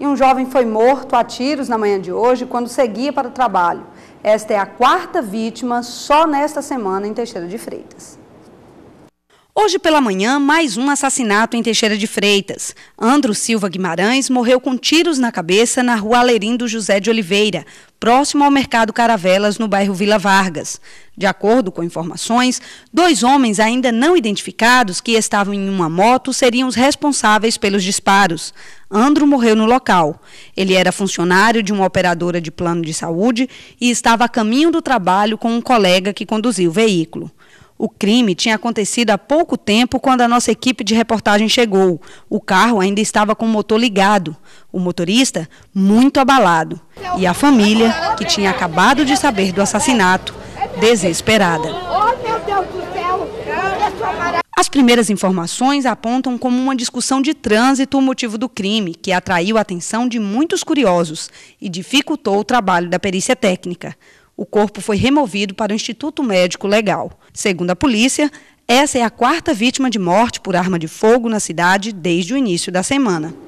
e um jovem foi morto a tiros na manhã de hoje quando seguia para o trabalho. Esta é a quarta vítima só nesta semana em Teixeira de Freitas. Hoje pela manhã, mais um assassinato em Teixeira de Freitas. Andro Silva Guimarães morreu com tiros na cabeça na rua Alerindo José de Oliveira, próximo ao mercado Caravelas, no bairro Vila Vargas. De acordo com informações, dois homens ainda não identificados que estavam em uma moto seriam os responsáveis pelos disparos. Andro morreu no local. Ele era funcionário de uma operadora de plano de saúde e estava a caminho do trabalho com um colega que conduziu o veículo. O crime tinha acontecido há pouco tempo quando a nossa equipe de reportagem chegou. O carro ainda estava com o motor ligado, o motorista muito abalado e a família, que tinha acabado de saber do assassinato, desesperada. Oh, As primeiras informações apontam como uma discussão de trânsito o motivo do crime, que atraiu a atenção de muitos curiosos e dificultou o trabalho da perícia técnica. O corpo foi removido para o Instituto Médico Legal. Segundo a polícia, essa é a quarta vítima de morte por arma de fogo na cidade desde o início da semana.